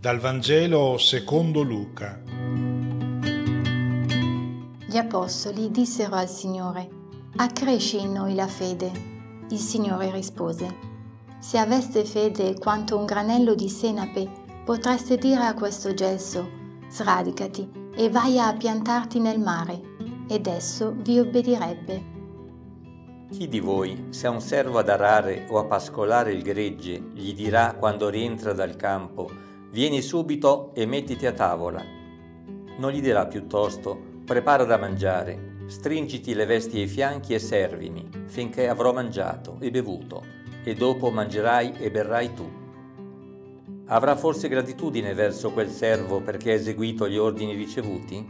Dal Vangelo secondo Luca. Gli apostoli dissero al Signore, accresci in noi la fede. Il Signore rispose, se aveste fede quanto un granello di senape, potreste dire a questo gesso, sradicati e vai a piantarti nel mare, ed esso vi obbedirebbe. Chi di voi, se ha un servo ad arare o a pascolare il gregge, gli dirà quando rientra dal campo, Vieni subito e mettiti a tavola. Non gli dirà piuttosto, prepara da mangiare, stringiti le vesti ai fianchi e servimi, finché avrò mangiato e bevuto, e dopo mangerai e berrai tu. Avrà forse gratitudine verso quel servo perché ha eseguito gli ordini ricevuti?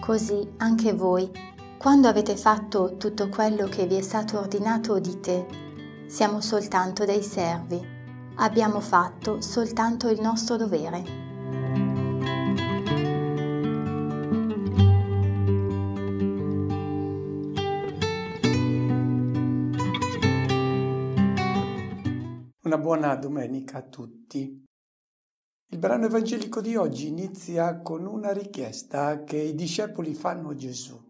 Così anche voi, quando avete fatto tutto quello che vi è stato ordinato, dite, siamo soltanto dei servi abbiamo fatto soltanto il nostro dovere. Una buona domenica a tutti. Il brano evangelico di oggi inizia con una richiesta che i discepoli fanno a Gesù.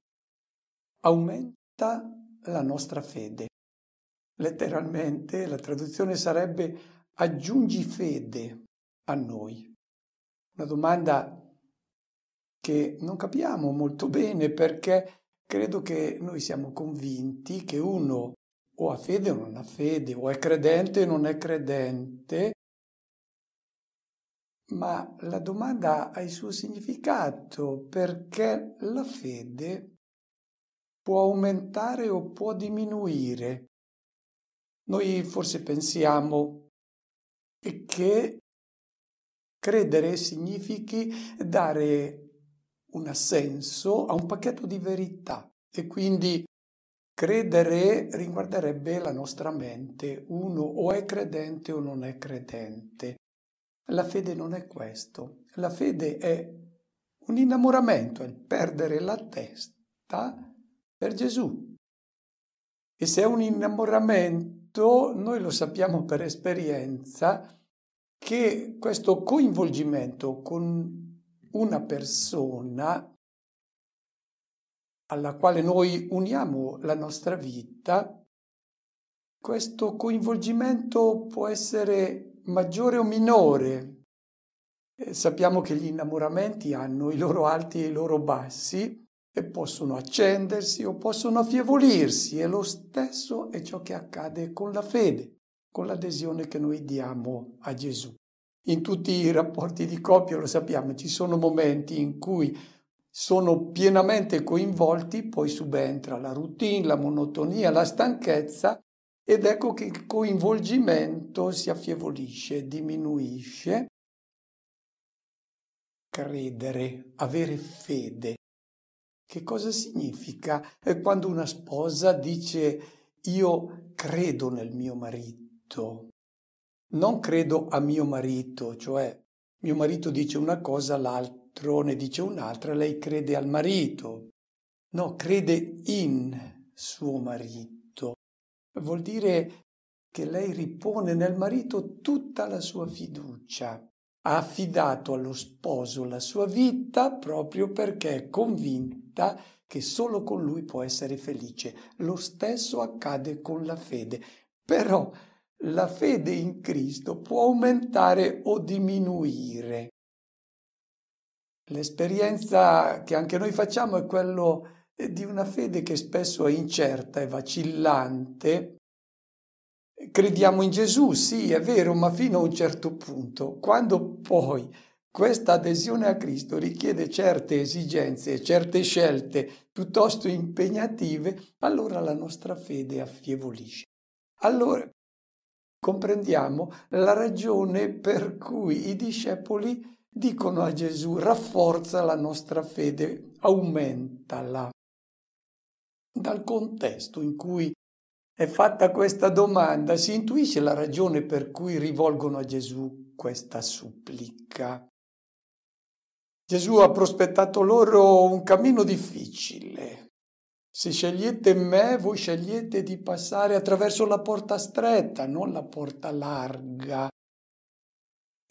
Aumenta la nostra fede. Letteralmente la traduzione sarebbe aggiungi fede a noi? Una domanda che non capiamo molto bene perché credo che noi siamo convinti che uno o ha fede o non ha fede, o è credente o non è credente, ma la domanda ha il suo significato perché la fede può aumentare o può diminuire. Noi forse pensiamo e che credere significhi dare un assenso a un pacchetto di verità e quindi credere riguarderebbe la nostra mente, uno o è credente o non è credente. La fede non è questo, la fede è un innamoramento, è il perdere la testa per Gesù. E se è un innamoramento, noi lo sappiamo per esperienza, che questo coinvolgimento con una persona alla quale noi uniamo la nostra vita, questo coinvolgimento può essere maggiore o minore. Eh, sappiamo che gli innamoramenti hanno i loro alti e i loro bassi e possono accendersi o possono affievolirsi e lo stesso è ciò che accade con la fede con l'adesione che noi diamo a Gesù. In tutti i rapporti di coppia lo sappiamo, ci sono momenti in cui sono pienamente coinvolti, poi subentra la routine, la monotonia, la stanchezza ed ecco che il coinvolgimento si affievolisce, diminuisce. Credere, avere fede. Che cosa significa quando una sposa dice io credo nel mio marito? marito, non credo a mio marito, cioè mio marito dice una cosa, l'altro ne dice un'altra, lei crede al marito. No, crede in suo marito. Vuol dire che lei ripone nel marito tutta la sua fiducia. Ha affidato allo sposo la sua vita proprio perché è convinta che solo con lui può essere felice. Lo stesso accade con la fede. Però la fede in Cristo può aumentare o diminuire. L'esperienza che anche noi facciamo è quella eh, di una fede che spesso è incerta e vacillante. Crediamo in Gesù, sì, è vero, ma fino a un certo punto. Quando poi questa adesione a Cristo richiede certe esigenze, certe scelte piuttosto impegnative, allora la nostra fede affievolisce. Allora comprendiamo la ragione per cui i discepoli dicono a Gesù rafforza la nostra fede, aumentala. Dal contesto in cui è fatta questa domanda si intuisce la ragione per cui rivolgono a Gesù questa supplica. Gesù ha prospettato loro un cammino difficile, se scegliete me, voi scegliete di passare attraverso la porta stretta, non la porta larga.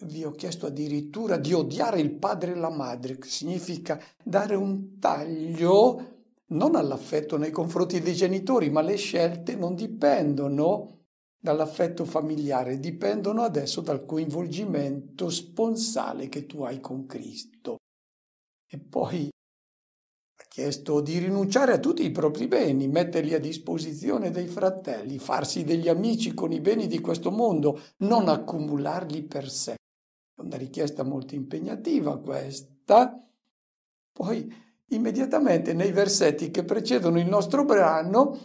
Vi ho chiesto addirittura di odiare il padre e la madre, che significa dare un taglio non all'affetto nei confronti dei genitori, ma le scelte non dipendono dall'affetto familiare, dipendono adesso dal coinvolgimento sponsale che tu hai con Cristo. E poi chiesto di rinunciare a tutti i propri beni, metterli a disposizione dei fratelli, farsi degli amici con i beni di questo mondo, non accumularli per sé. una richiesta molto impegnativa questa. Poi, immediatamente nei versetti che precedono il nostro brano,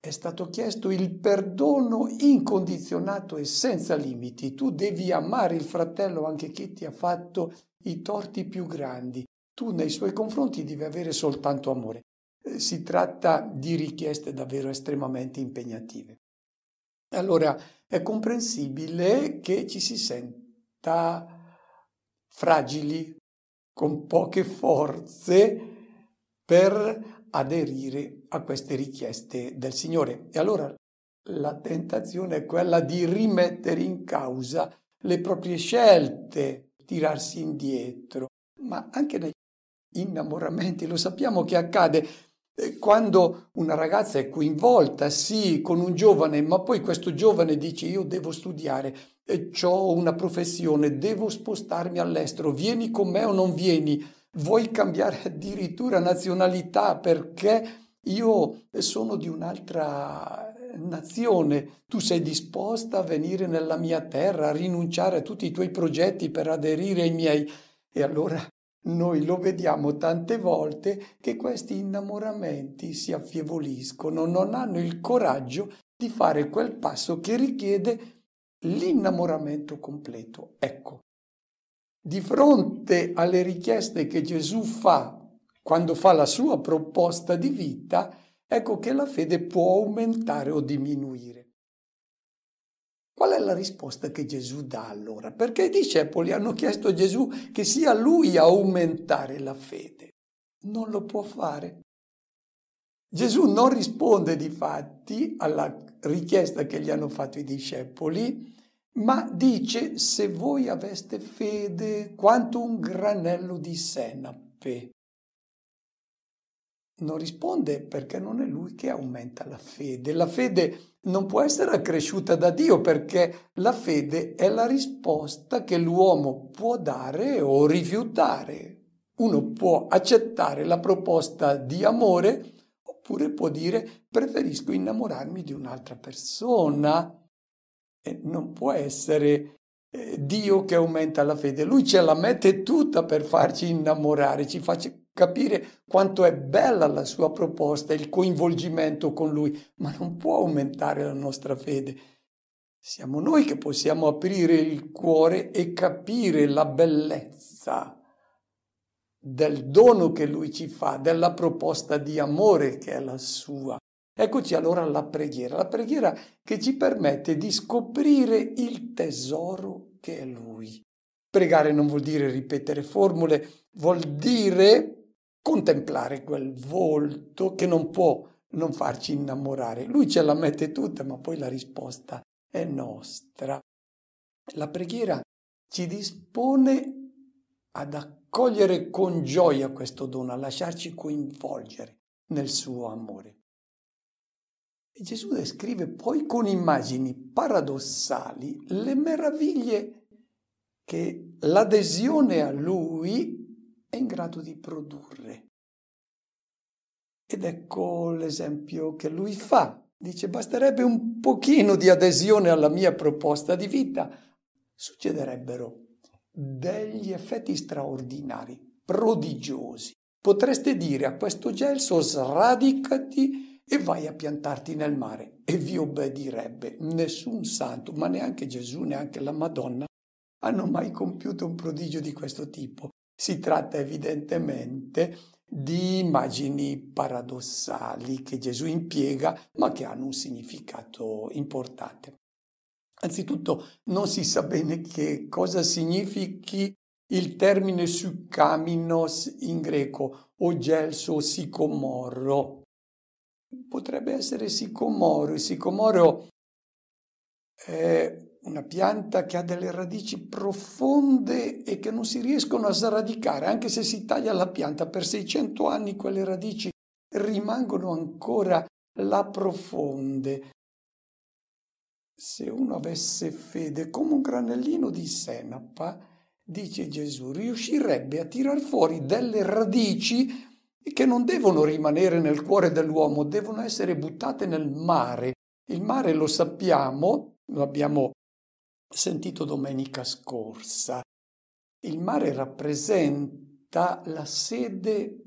è stato chiesto il perdono incondizionato e senza limiti. Tu devi amare il fratello anche chi ti ha fatto i torti più grandi tu nei suoi confronti devi avere soltanto amore. Eh, si tratta di richieste davvero estremamente impegnative. Allora è comprensibile che ci si senta fragili, con poche forze per aderire a queste richieste del Signore. E allora la tentazione è quella di rimettere in causa le proprie scelte, tirarsi indietro, ma anche nel innamoramenti, lo sappiamo che accade eh, quando una ragazza è coinvolta, sì, con un giovane, ma poi questo giovane dice io devo studiare, ho una professione, devo spostarmi all'estero, vieni con me o non vieni, vuoi cambiare addirittura nazionalità perché io sono di un'altra nazione, tu sei disposta a venire nella mia terra, a rinunciare a tutti i tuoi progetti per aderire ai miei. E allora noi lo vediamo tante volte che questi innamoramenti si affievoliscono, non hanno il coraggio di fare quel passo che richiede l'innamoramento completo. Ecco, di fronte alle richieste che Gesù fa quando fa la sua proposta di vita, ecco che la fede può aumentare o diminuire. Qual è la risposta che Gesù dà allora? Perché i discepoli hanno chiesto a Gesù che sia lui a aumentare la fede. Non lo può fare. Gesù non risponde di fatti alla richiesta che gli hanno fatto i discepoli, ma dice se voi aveste fede quanto un granello di senape. Non risponde perché non è lui che aumenta la fede. La fede è non può essere accresciuta da Dio perché la fede è la risposta che l'uomo può dare o rifiutare. Uno può accettare la proposta di amore oppure può dire preferisco innamorarmi di un'altra persona. E non può essere eh, Dio che aumenta la fede, lui ce la mette tutta per farci innamorare, ci, fa capire quanto è bella la sua proposta, il coinvolgimento con lui, ma non può aumentare la nostra fede. Siamo noi che possiamo aprire il cuore e capire la bellezza del dono che lui ci fa, della proposta di amore che è la sua. Eccoci allora alla preghiera, la preghiera che ci permette di scoprire il tesoro che è lui. Pregare non vuol dire ripetere formule, vuol dire contemplare quel volto che non può non farci innamorare. Lui ce la mette tutta, ma poi la risposta è nostra. La preghiera ci dispone ad accogliere con gioia questo dono, a lasciarci coinvolgere nel suo amore. E Gesù descrive poi con immagini paradossali le meraviglie che l'adesione a lui è in grado di produrre. Ed ecco l'esempio che lui fa. Dice, basterebbe un pochino di adesione alla mia proposta di vita, succederebbero degli effetti straordinari, prodigiosi. Potreste dire a questo gelso sradicati e vai a piantarti nel mare e vi obbedirebbe. Nessun santo, ma neanche Gesù, neanche la Madonna, hanno mai compiuto un prodigio di questo tipo. Si tratta evidentemente di immagini paradossali che Gesù impiega, ma che hanno un significato importante. Anzitutto non si sa bene che cosa significhi il termine succaminos in greco o gelso sicomoro. Potrebbe essere sicomoro. Il sicomoro è una pianta che ha delle radici profonde e che non si riescono a sradicare, anche se si taglia la pianta per 600 anni quelle radici rimangono ancora là profonde. Se uno avesse fede come un granellino di senapa, dice Gesù, riuscirebbe a tirar fuori delle radici che non devono rimanere nel cuore dell'uomo, devono essere buttate nel mare. Il mare lo sappiamo, lo abbiamo sentito domenica scorsa. Il mare rappresenta la sede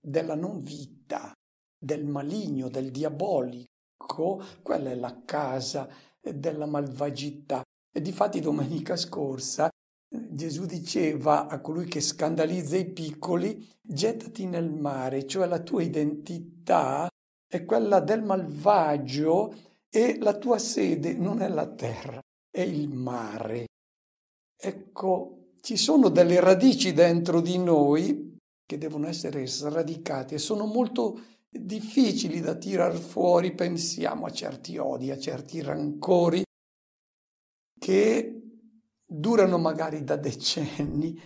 della non vita, del maligno, del diabolico, quella è la casa della malvagità. E difatti domenica scorsa Gesù diceva a colui che scandalizza i piccoli, gettati nel mare, cioè la tua identità è quella del malvagio e la tua sede non è la terra, è il mare. Ecco, ci sono delle radici dentro di noi che devono essere sradicate e sono molto difficili da tirar fuori. Pensiamo a certi odi, a certi rancori che durano magari da decenni.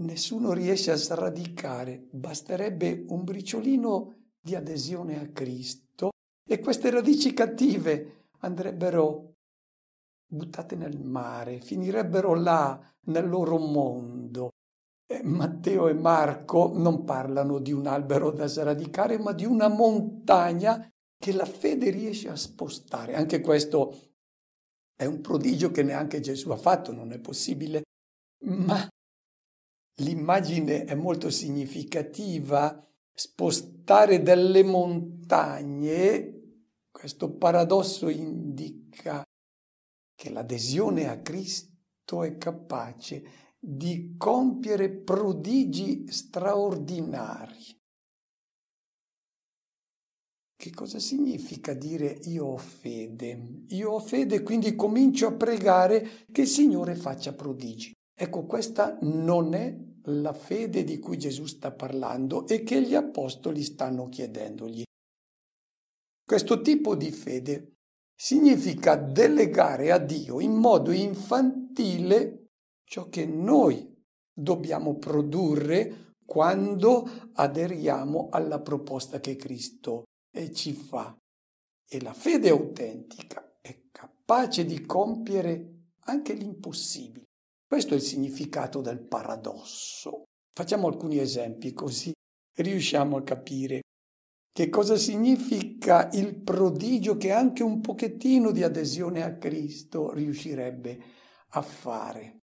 Nessuno riesce a sradicare, basterebbe un briciolino di adesione a Cristo e queste radici cattive andrebbero buttate nel mare, finirebbero là nel loro mondo. E Matteo e Marco non parlano di un albero da sradicare, ma di una montagna che la fede riesce a spostare. Anche questo è un prodigio che neanche Gesù ha fatto, non è possibile, ma l'immagine è molto significativa. Spostare delle montagne, questo paradosso indica che l'adesione a Cristo è capace di compiere prodigi straordinari. Che cosa significa dire io ho fede? Io ho fede, quindi comincio a pregare che il Signore faccia prodigi. Ecco, questa non è la fede di cui Gesù sta parlando e che gli apostoli stanno chiedendogli. Questo tipo di fede significa delegare a Dio in modo infantile ciò che noi dobbiamo produrre quando aderiamo alla proposta che Cristo eh, ci fa. E la fede autentica è capace di compiere anche l'impossibile. Questo è il significato del paradosso. Facciamo alcuni esempi così riusciamo a capire che cosa significa il prodigio che anche un pochettino di adesione a Cristo riuscirebbe a fare?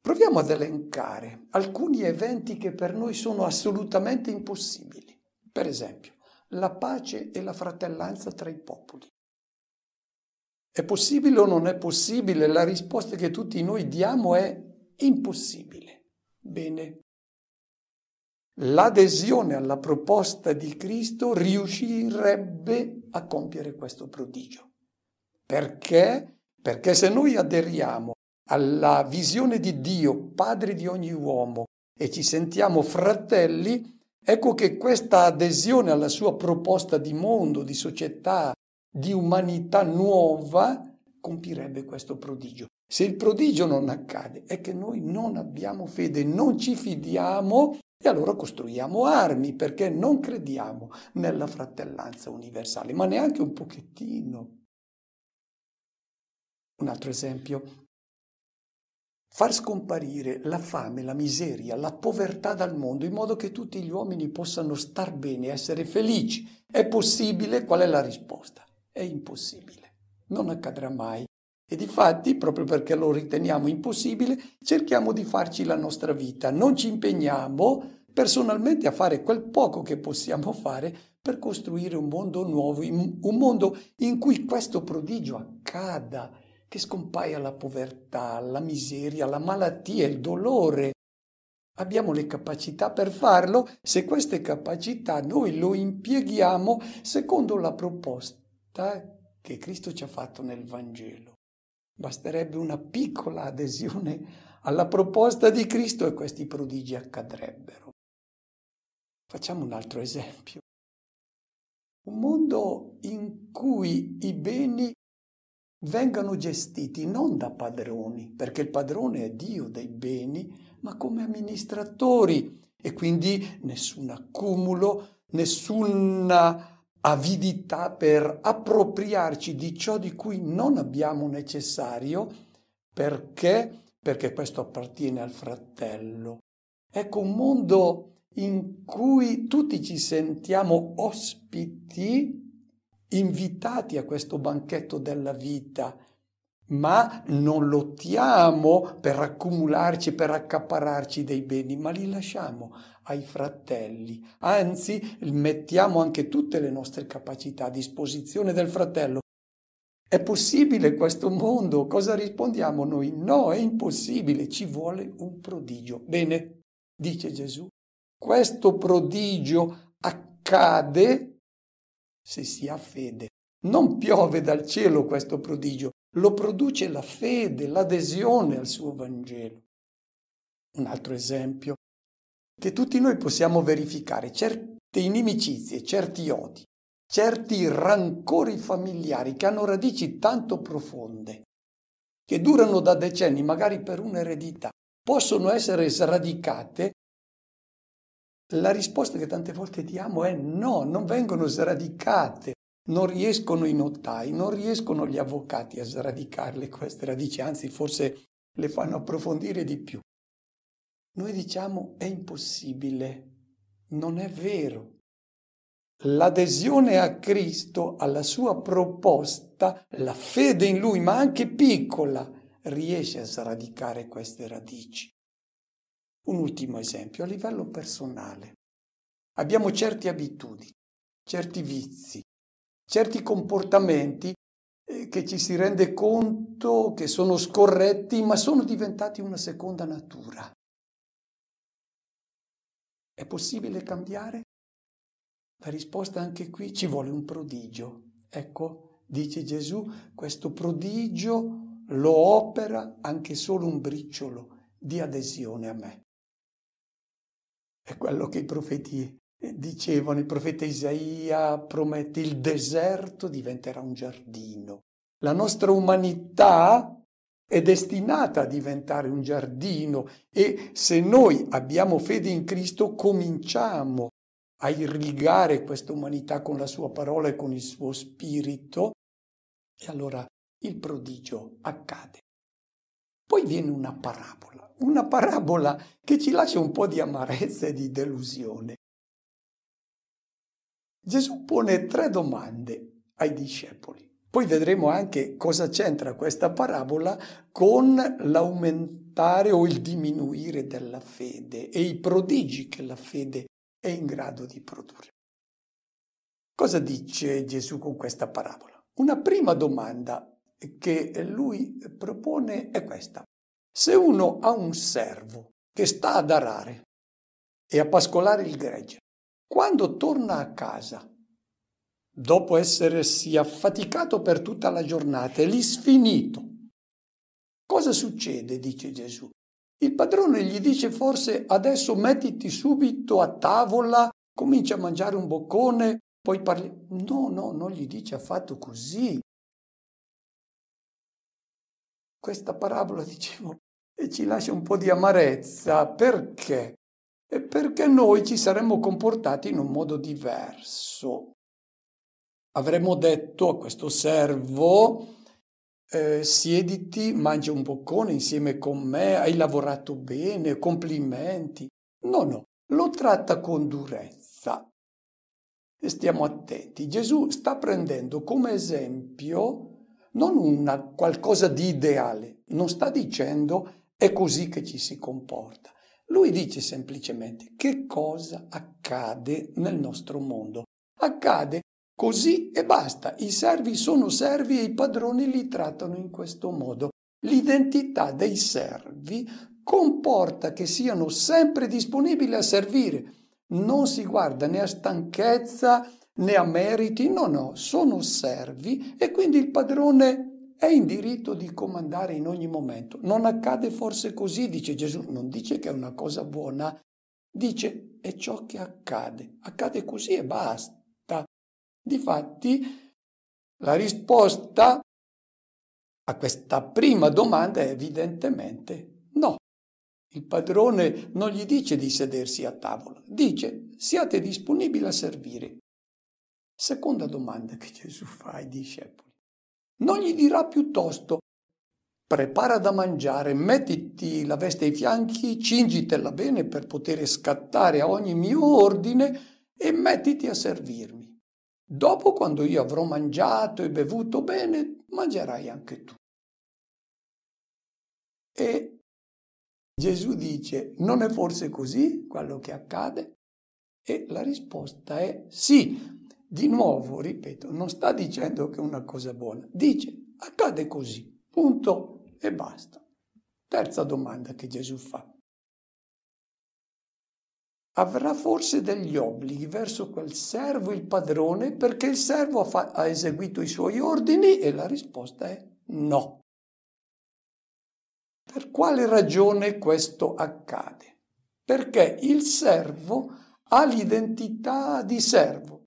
Proviamo ad elencare alcuni eventi che per noi sono assolutamente impossibili. Per esempio, la pace e la fratellanza tra i popoli. È possibile o non è possibile? La risposta che tutti noi diamo è impossibile. Bene, l'adesione alla proposta di Cristo riuscirebbe a compiere questo prodigio. Perché? Perché se noi aderiamo alla visione di Dio, Padre di ogni uomo, e ci sentiamo fratelli, ecco che questa adesione alla sua proposta di mondo, di società, di umanità nuova, compirebbe questo prodigio. Se il prodigio non accade è che noi non abbiamo fede, non ci fidiamo e allora costruiamo armi perché non crediamo nella fratellanza universale, ma neanche un pochettino. Un altro esempio. Far scomparire la fame, la miseria, la povertà dal mondo in modo che tutti gli uomini possano star bene, essere felici. È possibile? Qual è la risposta? È impossibile. Non accadrà mai e difatti, proprio perché lo riteniamo impossibile, cerchiamo di farci la nostra vita, non ci impegniamo personalmente a fare quel poco che possiamo fare per costruire un mondo nuovo, un mondo in cui questo prodigio accada, che scompaia la povertà, la miseria, la malattia, il dolore. Abbiamo le capacità per farlo se queste capacità noi lo impieghiamo secondo la proposta che Cristo ci ha fatto nel Vangelo. Basterebbe una piccola adesione alla proposta di Cristo e questi prodigi accadrebbero. Facciamo un altro esempio. Un mondo in cui i beni vengano gestiti non da padroni, perché il padrone è Dio dei beni, ma come amministratori e quindi nessun accumulo, nessuna avidità per appropriarci di ciò di cui non abbiamo necessario perché? Perché questo appartiene al fratello. Ecco un mondo in cui tutti ci sentiamo ospiti, invitati a questo banchetto della vita ma non lottiamo per accumularci, per accapararci dei beni, ma li lasciamo ai fratelli. Anzi, mettiamo anche tutte le nostre capacità a disposizione del fratello. È possibile questo mondo? Cosa rispondiamo noi? No, è impossibile, ci vuole un prodigio. Bene, dice Gesù, questo prodigio accade se si ha fede. Non piove dal cielo questo prodigio, lo produce la fede, l'adesione al suo Vangelo. Un altro esempio che tutti noi possiamo verificare, certe inimicizie, certi odi, certi rancori familiari che hanno radici tanto profonde, che durano da decenni, magari per un'eredità, possono essere sradicate la risposta che tante volte diamo è no, non vengono sradicate, non riescono i notai, non riescono gli avvocati a sradicarle queste radici, anzi forse le fanno approfondire di più. Noi diciamo è impossibile, non è vero. L'adesione a Cristo, alla sua proposta, la fede in Lui, ma anche piccola, riesce a sradicare queste radici. Un ultimo esempio a livello personale. Abbiamo certe abitudini, certi vizi, certi comportamenti eh, che ci si rende conto che sono scorretti, ma sono diventati una seconda natura. È possibile cambiare? La risposta anche qui ci vuole un prodigio. Ecco, dice Gesù, questo prodigio lo opera anche solo un briciolo di adesione a me. È quello che i profeti Dicevano il profeta Isaia promette il deserto diventerà un giardino. La nostra umanità è destinata a diventare un giardino e se noi abbiamo fede in Cristo cominciamo a irrigare questa umanità con la sua parola e con il suo spirito e allora il prodigio accade. Poi viene una parabola, una parabola che ci lascia un po' di amarezza e di delusione. Gesù pone tre domande ai discepoli. Poi vedremo anche cosa c'entra questa parabola con l'aumentare o il diminuire della fede e i prodigi che la fede è in grado di produrre. Cosa dice Gesù con questa parabola? Una prima domanda che lui propone è questa. Se uno ha un servo che sta ad arare e a pascolare il gregge quando torna a casa, dopo essersi affaticato per tutta la giornata e lì sfinito, cosa succede? dice Gesù. Il padrone gli dice forse adesso mettiti subito a tavola, comincia a mangiare un boccone, poi parli. No, no, non gli dice affatto così. Questa parabola, dicevo, ci lascia un po' di amarezza perché e perché noi ci saremmo comportati in un modo diverso. Avremmo detto a questo servo, eh, siediti, mangia un boccone insieme con me, hai lavorato bene, complimenti. No, no, lo tratta con durezza. E stiamo attenti, Gesù sta prendendo come esempio non una, qualcosa di ideale, non sta dicendo è così che ci si comporta, lui dice semplicemente che cosa accade nel nostro mondo. Accade così e basta. I servi sono servi e i padroni li trattano in questo modo. L'identità dei servi comporta che siano sempre disponibili a servire. Non si guarda né a stanchezza né a meriti, no, no, sono servi e quindi il padrone è in diritto di comandare in ogni momento. Non accade forse così, dice Gesù, non dice che è una cosa buona, dice è ciò che accade, accade così e basta. Difatti, la risposta a questa prima domanda è evidentemente no. Il padrone non gli dice di sedersi a tavola, dice siate disponibili a servire. Seconda domanda che Gesù fa ai discepoli non gli dirà piuttosto prepara da mangiare, mettiti la veste ai fianchi, cingitela bene per poter scattare a ogni mio ordine e mettiti a servirmi. Dopo, quando io avrò mangiato e bevuto bene, mangerai anche tu. E Gesù dice, non è forse così quello che accade? E la risposta è sì, di nuovo, ripeto, non sta dicendo che è una cosa buona, dice accade così, punto e basta. Terza domanda che Gesù fa. Avrà forse degli obblighi verso quel servo il padrone perché il servo ha, ha eseguito i suoi ordini? E la risposta è no. Per quale ragione questo accade? Perché il servo ha l'identità di servo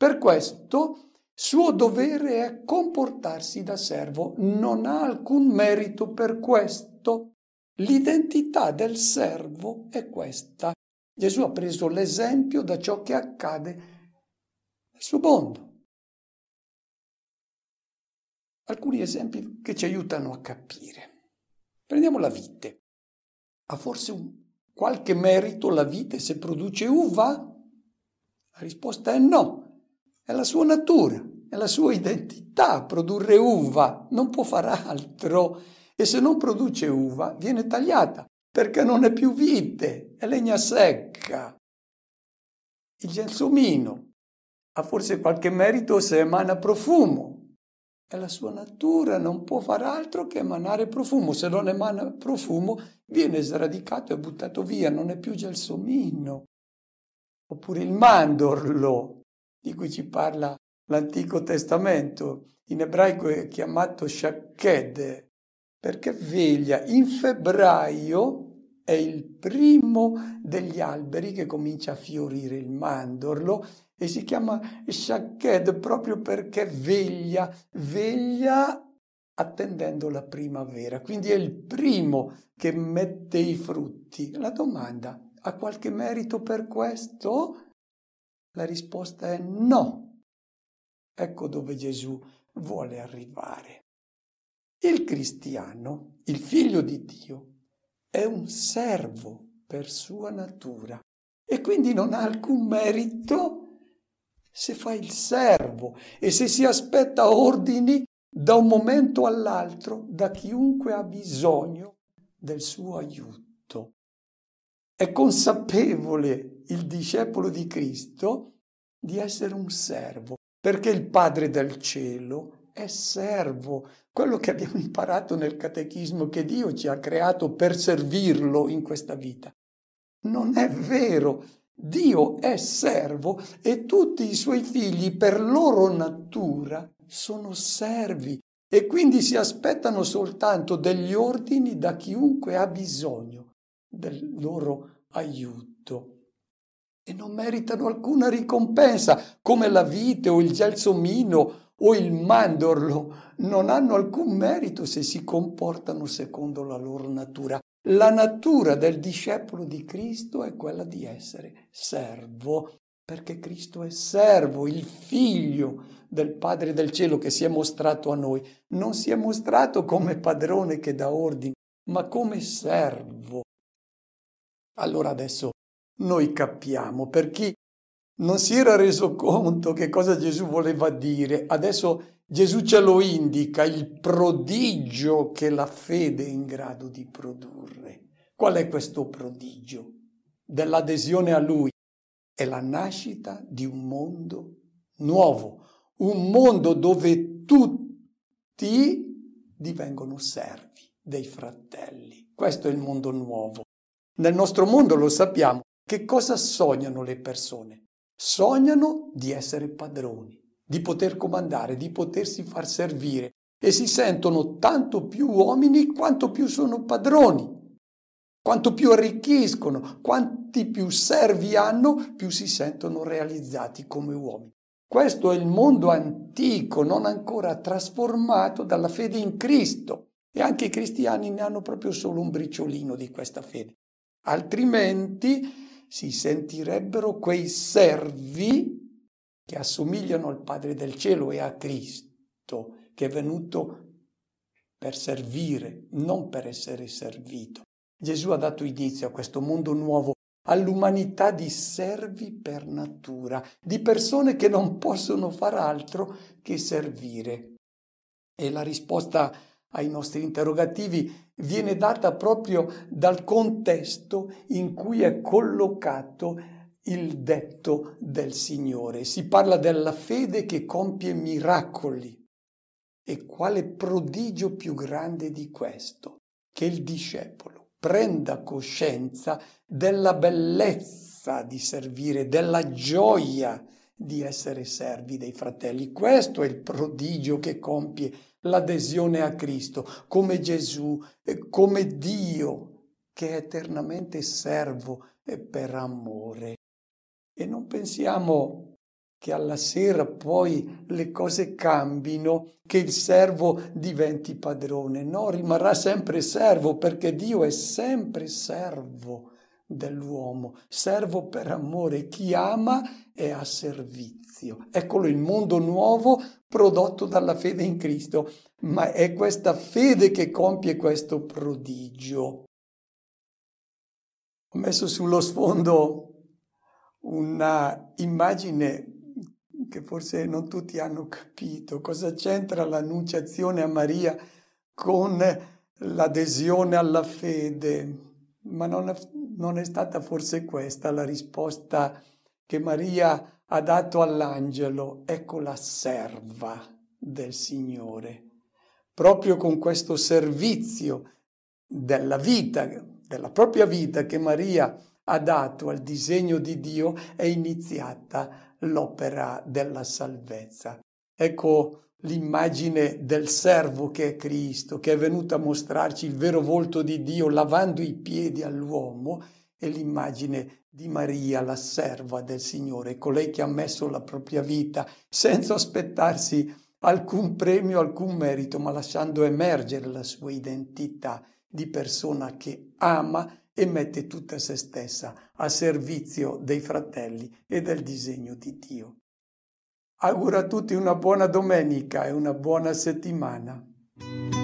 per questo suo dovere è comportarsi da servo, non ha alcun merito per questo. L'identità del servo è questa. Gesù ha preso l'esempio da ciò che accade nel suo mondo. Alcuni esempi che ci aiutano a capire. Prendiamo la vite. Ha forse un, qualche merito la vite se produce uva? La risposta è no. È la sua natura, è la sua identità produrre uva, non può far altro. E se non produce uva, viene tagliata, perché non è più vite, è legna secca. Il gelsomino ha forse qualche merito se emana profumo, è la sua natura, non può far altro che emanare profumo. Se non emana profumo, viene sradicato e buttato via, non è più gelsomino. Oppure il mandorlo, di cui ci parla l'Antico Testamento, in ebraico è chiamato Shakked, perché veglia. In febbraio è il primo degli alberi che comincia a fiorire il mandorlo e si chiama Shakked proprio perché veglia, veglia attendendo la primavera, quindi è il primo che mette i frutti. La domanda, ha qualche merito per questo? La risposta è no. Ecco dove Gesù vuole arrivare. Il cristiano, il figlio di Dio, è un servo per sua natura e quindi non ha alcun merito se fa il servo e se si aspetta ordini da un momento all'altro da chiunque ha bisogno del suo aiuto. È consapevole il discepolo di Cristo di essere un servo, perché il Padre del cielo è servo. Quello che abbiamo imparato nel catechismo che Dio ci ha creato per servirlo in questa vita. Non è vero. Dio è servo e tutti i suoi figli per loro natura sono servi e quindi si aspettano soltanto degli ordini da chiunque ha bisogno del loro aiuto e non meritano alcuna ricompensa, come la vite o il gelsomino o il mandorlo non hanno alcun merito se si comportano secondo la loro natura. La natura del discepolo di Cristo è quella di essere servo, perché Cristo è servo, il figlio del Padre del cielo che si è mostrato a noi. Non si è mostrato come padrone che dà ordini, ma come servo. Allora adesso noi capiamo, per chi non si era reso conto che cosa Gesù voleva dire, adesso Gesù ce lo indica, il prodigio che la fede è in grado di produrre. Qual è questo prodigio? Dell'adesione a Lui è la nascita di un mondo nuovo, un mondo dove tutti divengono servi dei fratelli. Questo è il mondo nuovo. Nel nostro mondo lo sappiamo, che cosa sognano le persone? Sognano di essere padroni, di poter comandare, di potersi far servire e si sentono tanto più uomini quanto più sono padroni quanto più arricchiscono, quanti più servi hanno, più si sentono realizzati come uomini. Questo è il mondo antico, non ancora trasformato dalla fede in Cristo. E anche i cristiani ne hanno proprio solo un briciolino di questa fede. Altrimenti si sentirebbero quei servi che assomigliano al Padre del cielo e a Cristo, che è venuto per servire, non per essere servito. Gesù ha dato inizio a questo mondo nuovo, all'umanità di servi per natura, di persone che non possono far altro che servire. E la risposta ai nostri interrogativi viene data proprio dal contesto in cui è collocato il detto del Signore. Si parla della fede che compie miracoli. E quale prodigio più grande di questo? Che il discepolo prenda coscienza della bellezza di servire, della gioia di essere servi dei fratelli. Questo è il prodigio che compie l'adesione a Cristo, come Gesù, come Dio che è eternamente servo e per amore. E non pensiamo che alla sera poi le cose cambino, che il servo diventi padrone. No, rimarrà sempre servo perché Dio è sempre servo dell'uomo, servo per amore chi ama è a servizio. Eccolo il mondo nuovo prodotto dalla fede in Cristo, ma è questa fede che compie questo prodigio. Ho messo sullo sfondo una immagine che forse non tutti hanno capito, cosa c'entra l'annunciazione a Maria con l'adesione alla fede, ma non, non è stata forse questa la risposta che Maria ha dato all'angelo, ecco la serva del Signore. Proprio con questo servizio della vita, della propria vita che Maria ha dato al disegno di Dio, è iniziata l'opera della salvezza. Ecco l'immagine del servo che è Cristo, che è venuto a mostrarci il vero volto di Dio lavando i piedi all'uomo, e l'immagine di Maria, la serva del Signore, colei che ha messo la propria vita senza aspettarsi alcun premio, alcun merito, ma lasciando emergere la sua identità di persona che ama e mette tutta se stessa a servizio dei fratelli e del disegno di Dio. Auguro a tutti una buona domenica e una buona settimana.